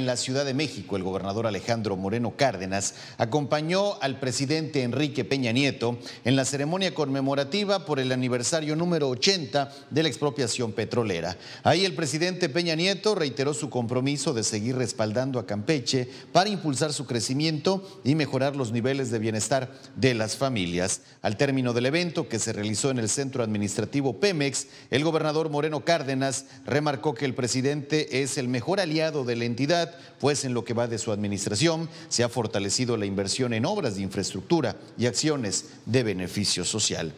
En la Ciudad de México, el gobernador Alejandro Moreno Cárdenas acompañó al presidente Enrique Peña Nieto en la ceremonia conmemorativa por el aniversario número 80 de la expropiación petrolera. Ahí el presidente Peña Nieto reiteró su compromiso de seguir respaldando a Campeche para impulsar su crecimiento y mejorar los niveles de bienestar de las familias. Al término del evento que se realizó en el centro administrativo Pemex, el gobernador Moreno Cárdenas remarcó que el presidente es el mejor aliado de la entidad pues en lo que va de su administración se ha fortalecido la inversión en obras de infraestructura y acciones de beneficio social.